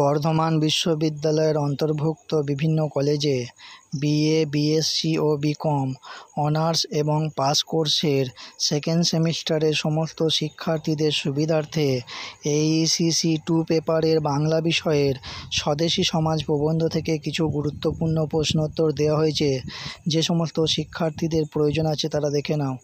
বর্ধমান বিশ্ববিদ্যালয়ের অন্তর্ভুক্ত বিভিন্ন কলেজে বিএ বিএসসি ও বিকম অনার্স এবং পাস কোর্সের সেকেন্ড সেমিস্টারের সমস্ত শিক্ষার্থীদের সুবিধার্থে এইসিসি টু পেপারের বাংলা বিষয়ের স্বদেশী সমাজ প্রবন্ধ থেকে কিছু গুরুত্বপূর্ণ প্রশ্নোত্তর দেওয়া হয়েছে যে সমস্ত শিক্ষার্থীদের প্রয়োজন আছে তারা দেখে নাও